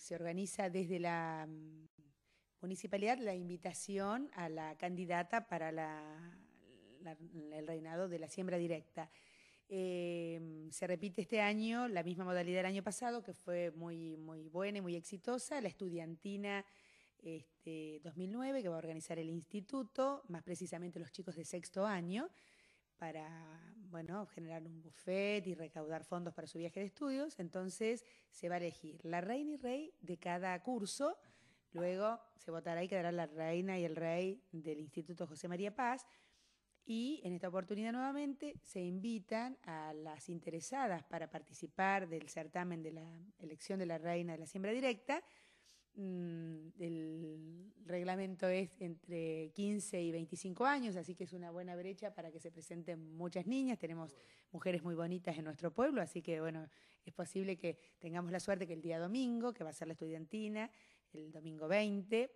se organiza desde la mm, municipalidad la invitación a la candidata para el reinado de la siembra directa. Em, se repite este año la misma modalidad del año pasado, que fue muy, muy buena y muy exitosa, la estudiantina 2009, este, que va a organizar el instituto, más precisamente los chicos de sexto año, para bueno, generar un buffet y recaudar fondos para su viaje de estudios. Entonces se va a elegir la reina y rey de cada curso. Luego se votará y quedará la reina y el rey del Instituto José María Paz. Y en esta oportunidad nuevamente se invitan a las interesadas para participar del certamen de la elección de la reina de la siembra directa. Mm, es entre 15 y 25 años, así que es una buena brecha para que se presenten muchas niñas. Tenemos mujeres muy bonitas en nuestro pueblo, así que bueno, es posible que tengamos la suerte que el día domingo, que va a ser la estudiantina, el domingo 20,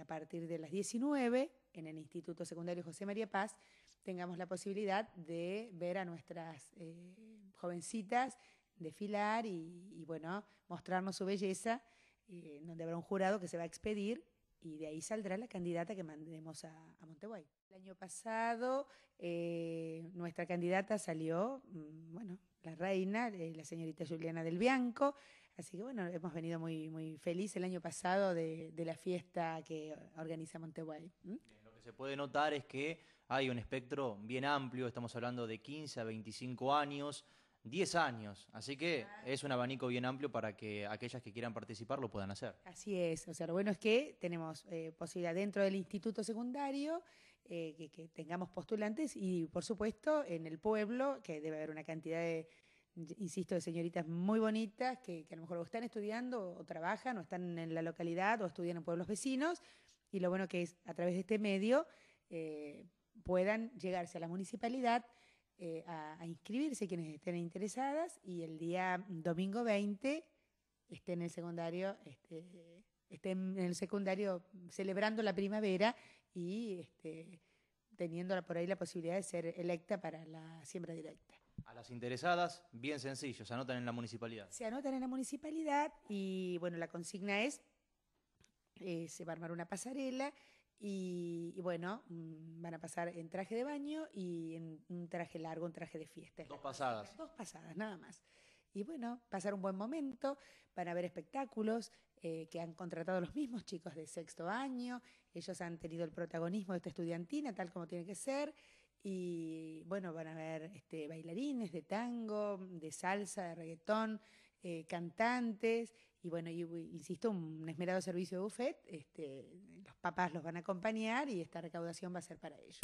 a partir de las 19, en el Instituto Secundario José María Paz, tengamos la posibilidad de ver a nuestras eh, jovencitas desfilar y, bueno, mostrarnos su belleza, eh, en donde habrá un jurado que se va a expedir y de ahí saldrá la candidata que mandemos a, Monteguay. El año pasado eh, nuestra candidata salió, mm, bueno, la reina, eh, la señorita Juliana del Bianco, así que bueno, hemos venido muy, muy feliz el año pasado de, la fiesta que organiza Monteguay. Lo que se puede notar es que hay un espectro bien amplio, estamos hablando de 15 a 25 años, 10 años, así que es un abanico bien amplio para que aquellas que quieran participar lo puedan hacer. Así es, o sea, lo bueno es que tenemos eh, posibilidad dentro del instituto secundario eh, que, tengamos postulantes y, por supuesto, en el pueblo, que debe haber una cantidad de, insisto, de señoritas muy bonitas que, a lo mejor están estudiando o trabajan o están en la localidad o estudian en pueblos vecinos y lo bueno que es a través de este medio eh, puedan llegarse a la municipalidad eh, a, inscribirse quienes estén interesadas y el día domingo 20 estén en el secundario, este, en el secundario celebrando la primavera y este, teniendo por ahí la posibilidad de ser electa para la siembra directa. A las interesadas, bien sencillo, se anotan en la municipalidad. Se anotan en la municipalidad y bueno, la consigna es, eh, se va a armar una pasarela y, bueno, mm, van a pasar en traje de baño y en un traje largo, un traje de fiesta. Dos pasadas. Dos pasadas, nada más. Y bueno, pasar un buen momento, van a ver espectáculos eh, que han contratado los mismos chicos de sexto año, ellos han tenido el protagonismo de esta estudiantina, tal como tiene que ser, y bueno, van a ver este, bailarines de tango, de salsa, de reggaetón, eh, cantantes, y bueno, yo insisto, un esmerado servicio de buffet, este, los papás los van a acompañar y esta recaudación va a ser para ellos.